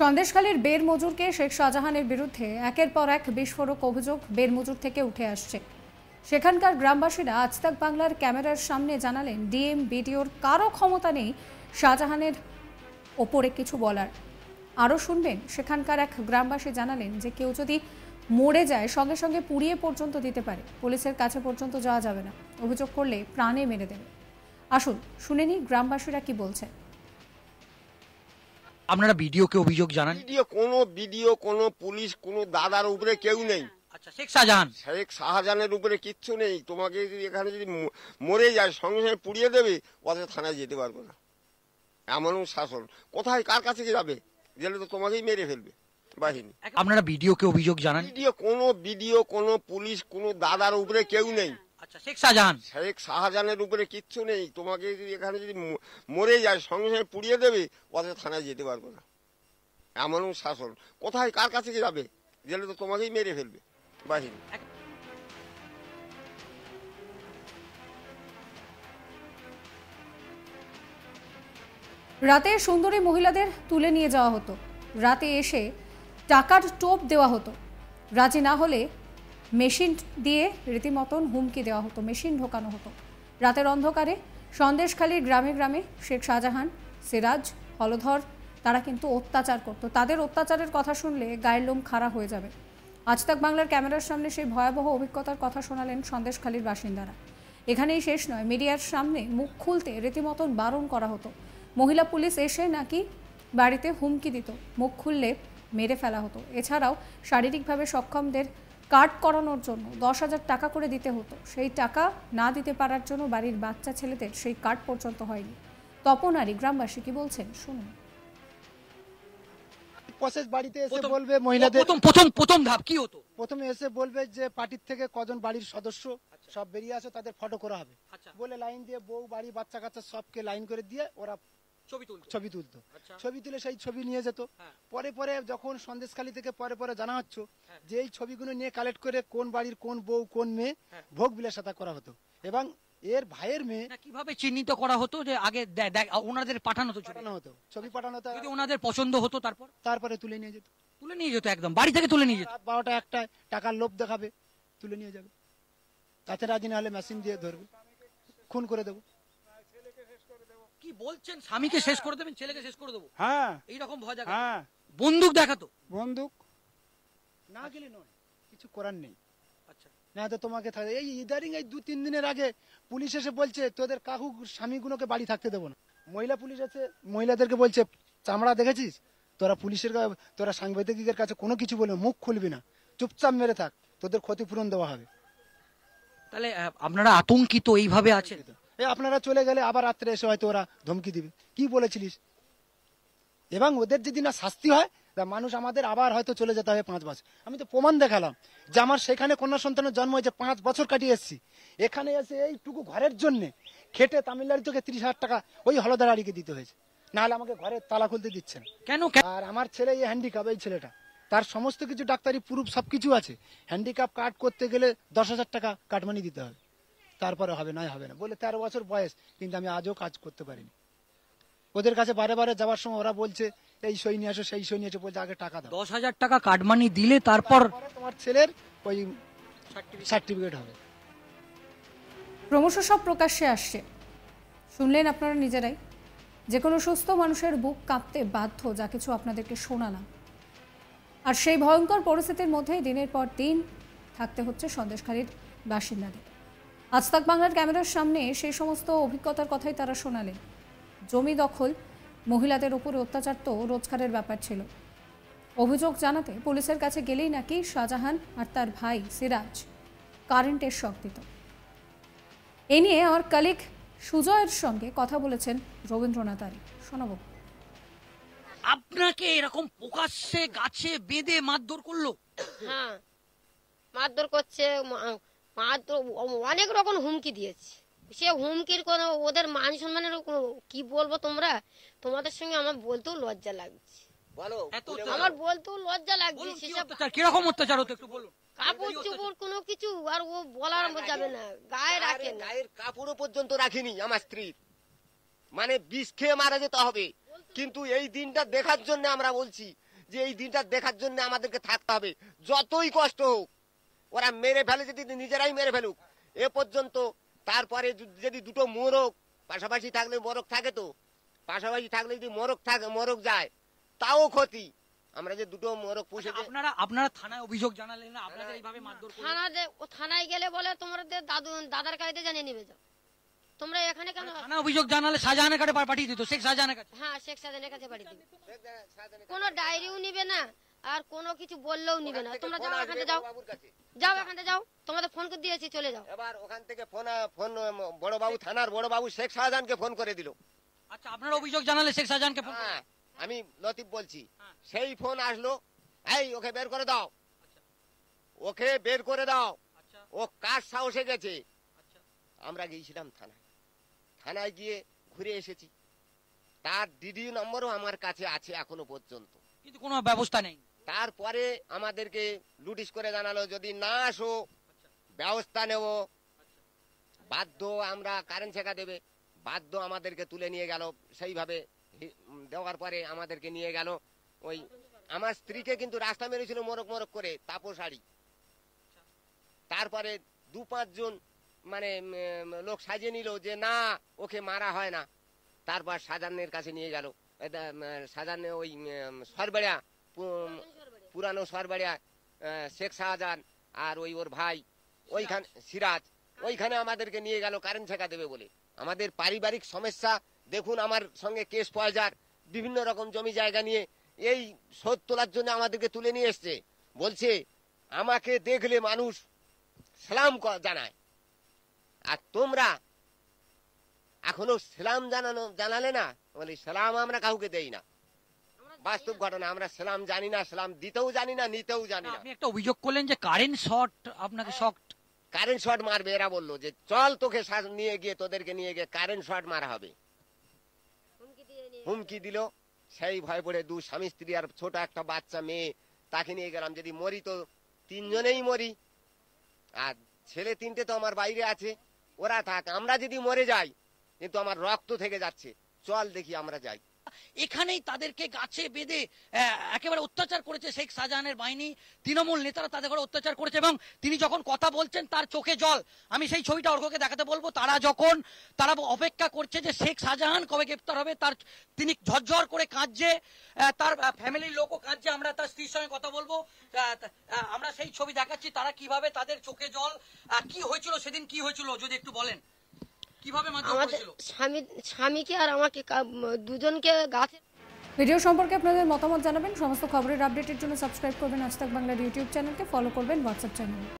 সন্দেশখালীর বের মজুরকে শেখ শাহজাহানের বিরুদ্ধে একের পর এক বিস্ফোরক অভিযোগ বের মজুর থেকে উঠে আসছে সেখানকার গ্রামবাসীরা আজ তাক বাংলার ক্যামেরার সামনে জানালেন ডিএম বিডিওর কারো ক্ষমতা নেই শাহজাহানের ওপরে কিছু বলার আরও শুনবেন সেখানকার এক গ্রামবাসী জানালেন যে কেউ যদি মরে যায় সঙ্গে সঙ্গে পুড়িয়ে পর্যন্ত দিতে পারে পুলিশের কাছে পর্যন্ত যাওয়া যাবে না অভিযোগ করলে প্রাণে মেরে দেবে আসুন শুনে নি গ্রামবাসীরা কি বলছেন আপনারা বিডিওকে অভিযোগ জানান ভিডিও কোনো ভিডিও কোনো পুলিশ কোনো দাদার উপরে কেউ নেই আচ্ছা শেখ শাহজাহান শেখ শাহজাহানের উপরে কিচ্ছু নেই তোমাকে যদি এখানে যদি মরে যায় সঙ্গে সঙ্গে পুড়িয়ে দেবে ওদের থানায় যেতে পারবে না এমন শাসন কোথায় কার কাছে কি যাবে গেলে তো তোমাকেই মেরে ফেলবে বাহিনী আপনারা বিডিওকে অভিযোগ জানান ভিডিও কোনো ভিডিও কোনো পুলিশ কোনো দাদার উপরে কেউ নেই আচ্ছা শেখ শাহজাহান শেখ শাহজাহানের উপরে কিচ্ছু নেই তোমাকে যদি এখানে যদি মরে যায় সঙ্গে সঙ্গে পুড়িয়ে দেবে অথচ থানায় যেতে পারবো না এমন শাসন কোথায় কার কাছে যাবে গেলে তো তোমাকেই মেরে ফেলবে বাহিনী রাতে সুন্দরী মহিলাদের তুলে নিয়ে যাওয়া হতো রাতে এসে টাকার টোপ দেওয়া হতো রাজি না হলে মেশিন দিয়ে রীতিমতন হুমকি দেওয়া হতো মেশিন ঢোকানো হতো রাতের অন্ধকারে সন্দেশখালীর গ্রামে গ্রামে শেখ শাহজাহান সিরাজ হলধর তারা কিন্তু অত্যাচার করত তাদের অত্যাচারের কথা শুনলে গায়ের লোম খাড়া হয়ে যাবে আজ তাক বাংলার ক্যামেরার সামনে সেই ভয়াবহ অভিজ্ঞতার কথা শোনালেন সন্দেশখালীর বাসিন্দারা এখানেই শেষ নয় মিডিয়ার সামনে মুখ খুলতে রীতিমতন বারণ করা হতো মহিলা পুলিশ এসে নাকি বাড়িতে হুমকি দিত মুখ খুললে মেরে ফেলা হতো এছাড়াও শারীরিকভাবে সক্ষমদের কার্ড করানোর জন্য দশ হাজার টাকা করে দিতে হতো সেই টাকা না দিতে পারার জন্য বাড়ির বাচ্চা ছেলেদের সেই কার্ড পর্যন্ত হয়নি তপন আরি গ্রামবাসী কি বলছেন শুনুন প্রসেস বাড়িতে এসে বলবে মহিলাদের প্রথম প্রথম প্রথম ধাপ কি হতো প্রথমে এসে বলবে যে পার্টির থেকে কজন বাড়ির সদস্য আচ্ছা। সব বেরিয়ে আছে তাদের ফটো করা হবে আচ্ছা। বলে লাইন দিয়ে বউ বাড়ি বাচ্চা কাচ্চা সবকে লাইন করে দিয়ে ওরা ছবি তুলতো আচ্ছা। ছবি তুলে সেই ছবি নিয়ে যেত হ্যাঁ। পরে পরে যখন সন্দেশখালী থেকে পরে পরে জানা হচ্ছে হ্যাঁ। যে এই ছবিগুলো নিয়ে কালেক্ট করে কোন বাড়ির কোন বউ কোন মেয়ে হ্যাঁ। ভোগ বিলাসাতা করা হতো এবং এর ভাইয়ের মেয়ে কিভাবে চিহ্নিত করা হতো যে আগে ওনাদের পাঠানো হতো পাঠানো হতো ছবি আচ্ছা। পাঠানো হতো যদি ওনাদের পছন্দ হতো তারপর তারপরে তুলে নিয়ে যেত তুলে নিয়ে যেত একদম বাড়ি থেকে তুলে নিয়ে যেত বারোটা একটা টাকার লোভ দেখাবে তুলে নিয়ে যাবে তাতে রাজি না হলে মেশিন দিয়ে ধরবে খুন করে দেবো বলছেন স্বামীকে শেষ করে দেবেন ছেলেকে শেষ করে দেবো হ্যাঁ এইরকম ভয় দেখা হ্যাঁ বন্দুক দেখাতো বন্দুক না আচ্ছা। গেলে নয় কিছু করার নেই আচ্ছা না তো তোমাকে থাকে এই ইদারিং এই দু তিন দিনের আগে পুলিশ এসে বলছে তোদের কাকু স্বামীগুলোকে বাড়ি থাকতে দেবো না মহিলা পুলিশ আছে মহিলাদেরকে বলছে চামড়া দেখেছিস তোরা পুলিশের তোরা সাংবাদিকদের কাছে কোনো কিছু বলে মুখ খুলবি না চুপচাপ মেরে থাক তোদের ক্ষতিপূরণ দেওয়া হবে তাহলে আপনারা আতঙ্কিত এইভাবে আছেন এ আপনারা চলে গেলে আবার রাত্রে এসে হয়তো ওরা ধমকি দিবে কি বলেছিলিস এবং ওদের যদি না শাস্তি হয় মানুষ আমাদের আবার হয়তো চলে যেতে হবে পাঁচ বছর আমি তো প্রমাণ দেখালাম যে আমার সেখানে কন্যা সন্তানের জন্ম হয়েছে পাঁচ বছর কাটিয়ে এসেছি এখানে এসে এইটুকু ঘরের জন্যে খেটে তামিলনাড়ু থেকে ত্রিশ হাজার টাকা ওই হলদার আড়িকে দিতে হয়েছে নাহলে আমাকে ঘরে তালা খুলতে দিচ্ছেন কেন আর আমার ছেলে এই হ্যান্ডিক্যাপ এই ছেলেটা তার সমস্ত কিছু ডাক্তারি প্রুফ সবকিছু আছে হ্যান্ডিক্যাপ কার্ড করতে গেলে দশ হাজার টাকা কাটমানি দিতে হবে তারপরে হবে নয় হবে না বলে তেরো বছর বয়স কিন্তু আমি আজও কাজ করতে পারিনি ওদের কাছে বারে বারে যাওয়ার সময় ওরা বলছে এই সই নিয়ে আসো সেই সই নিয়ে আসো বলছে আগে টাকা দাও দশ হাজার টাকা কাটমানি দিলে তারপর তোমার ছেলের ওই সার্টিফিকেট হবে ক্রমশ সব প্রকাশ্যে আসছে শুনলেন আপনারা নিজেরাই যে কোনো সুস্থ মানুষের বুক কাঁপতে বাধ্য যা কিছু আপনাদেরকে শোনালাম আর সেই ভয়ঙ্কর পরিস্থিতির মধ্যেই দিনের পর দিন থাকতে হচ্ছে সন্দেশখালীর বাসিন্দাদের আজতাক বাংলার ক্যামেরার সামনে সেই সমস্ত অভিজ্ঞতার কথাই তারা শোনালেন জমি দখল মহিলাদের উপরে অত্যাচার তো রোজগারের ব্যাপার ছিল অভিযোগ জানাতে পুলিশের কাছে গেলেই নাকি শাহজাহান আর তার ভাই সিরাজ কারেন্টের শখ দিত এ নিয়ে আমার কালিক সুজয়ের সঙ্গে কথা বলেছেন রবীন্দ্রনাথ আরি শোনাব আপনাকে এরকম প্রকাশ্যে গাছে বেঁধে মারধর করলো হ্যাঁ মারধর করছে অনেক রকম হুমকি দিয়েছে সে হুমকির কোনো ওদের মান সম্মানের কি বলবো তোমরা তোমাদের সঙ্গে আমার বলতেও লজ্জা লাগছে আমার বলতেও লজ্জা লাগছে কিরকম অত্যাচার হতো একটু বলুন কাপড় চোপড় কোনো কিছু আর ও বলার যাবে না গায়ে রাখে গায়ের কাপড়ও পর্যন্ত রাখিনি আমার স্ত্রীর মানে বিষ খেয়ে মারা যেতে হবে কিন্তু এই দিনটা দেখার জন্য আমরা বলছি যে এই দিনটা দেখার জন্য আমাদেরকে থাকতে হবে যতই কষ্ট হোক ওরা মেরে ফেলে যদি নিজেরাই মেরে ফেলুক এ পর্যন্ত তারপরে যদি দুটো মোরগ পাশাপাশি থাকলে মোরগ থাকে তো পাশাপাশি থাকলে যদি মোরগ থাকে মোরগ যায় তাও ক্ষতি আমরা যে দুটো মোরগ পুষে আচ্ছা, আপনারা আপনারা থানায় অভিযোগ জানালেন না আপনাদের এইভাবে মারধর থানাতে থানায় গেলে বলে তোমাদের দাদু দাদার কাছে জানিয়ে নিবে যাও তোমরা এখানে কেন আচ্ছা, অভিযোগ জানালে শাহজাহানের কাছে পাঠিয়ে দিত শেখ শাহজাহানের কাছে হ্যাঁ শেখ শাহজাহানের কাছে পাঠিয়ে দিত কোনো ডায়েরিও নিবে না আর কোনো কিছু বললেও নিবে না তোমরা যাও এখান যাও যাও এখান আচ্ছা। যাও তোমাদের ফোন করে দিয়েছি চলে যাও এবার ওখান থেকে ফোন ফোন বড় বাবু থানার বড় বাবু শেখ শাহজানকে ফোন করে দিল আচ্ছা আপনার অভিযোগ জানালে শেখ শাহজানকে ফোন হ্যাঁ, আমি লতিফ বলছি হ্যাঁ। সেই ফোন আসলো এই ওকে বের করে দাও আচ্ছা। ওকে বের করে দাও আচ্ছা। ও কার সাহসে গেছে আমরা গিয়েছিলাম থানায় থানায় গিয়ে ঘুরে এসেছি তার ডিডি নম্বরও আমার কাছে আছে এখনো পর্যন্ত কিন্তু কোনো ব্যবস্থা নেই তারপরে আমাদেরকে নোটিশ করে জানালো যদি না আসো ব্যবস্থা নেব বাধ্য আমরা কারেন্ট শেখা দেবে বাধ্য আমাদেরকে তুলে নিয়ে গেল সেইভাবে দেওয়ার পরে আমাদেরকে নিয়ে গেল ওই আমার স্ত্রীকে কিন্তু রাস্তা মেরেছিল মরক মরক করে শাড়ি তারপরে দু পাঁচজন মানে লোক সাজিয়ে নিল যে না ওকে মারা হয় না তারপর সাজানের কাছে নিয়ে গেল সাজানে ওই সরবেড়া পুরানো সরবাড়িয়া শেখ শাহজাহান আর ওই ওর ভাই ওইখানে সিরাজ হ্যাঁ। ওইখানে আমাদেরকে নিয়ে গেল কারেন্ট শেখা দেবে বলে আমাদের পারিবারিক সমস্যা দেখুন আমার সঙ্গে কেস পয়জার বিভিন্ন রকম জমি জায়গা নিয়ে এই শোধ তোলার জন্য আমাদেরকে তুলে নিয়ে এসছে বলছে আমাকে দেখলে মানুষ সালাম জানায় আর তোমরা এখনো সালাম জানানো জানালে না বলে সালাম আমরা কাউকে দেই না বাস্তব ঘটনা আমরা সালাম জানি না সালাম দিতেও জানি না নিতেও জানি না আপনি একটা অভিযোগ করলেন যে কারেন্ট শর্ট আপনাকে শর্ট কারেন্ট শর্ট মারবে এরা বললো যে চল তোকে নিয়ে গিয়ে তোদেরকে নিয়ে গিয়ে কারেন্ট শর্ট মারা হবে হুমকি দিল সেই ভয় পড়ে দু স্বামী স্ত্রী আর ছোট একটা বাচ্চা মেয়ে তাকে নিয়ে গেলাম যদি মরি তো তিনজনেই মরি আর ছেলে তিনটে তো আমার বাইরে আছে ওরা থাক আমরা যদি মরে যাই কিন্তু আমার রক্ত থেকে যাচ্ছে চল দেখি আমরা যাই এখানেই তাদেরকে গাছে বেঁধে একেবারে অত্যাচার করেছে শেখ শাহজাহানের বাহিনী তৃণমূল নেতারা তাদের করে অত্যাচার করেছে এবং তিনি যখন কথা বলছেন তার চোখে জল আমি সেই ছবিটা অর্ঘকে দেখাতে বলবো তারা যখন তারা অপেক্ষা করছে যে শেখ শাহজাহান কবে গ্রেপ্তার হবে তার তিনি ঝরঝর করে কাঁদছে তার ফ্যামিলির লোকও কাঁদছে আমরা তার স্ত্রীর সঙ্গে কথা বলবো আমরা সেই ছবি দেখাচ্ছি তারা কিভাবে তাদের চোখে জল কি হয়েছিল সেদিন কি হয়েছিল যদি একটু বলেন আমাদের স্বামী স্বামীকে আর আমাকে দুজনকে গাছে ভিডিও সম্পর্কে আপনাদের মতামত জানাবেন সমস্ত খবরের আপডেটের জন্য সাবস্ক্রাইব করবেন আজ বাংলার ইউটিউব চ্যানেলকে ফলো করবেন হোয়াটসঅ্যাপ চ্যানেল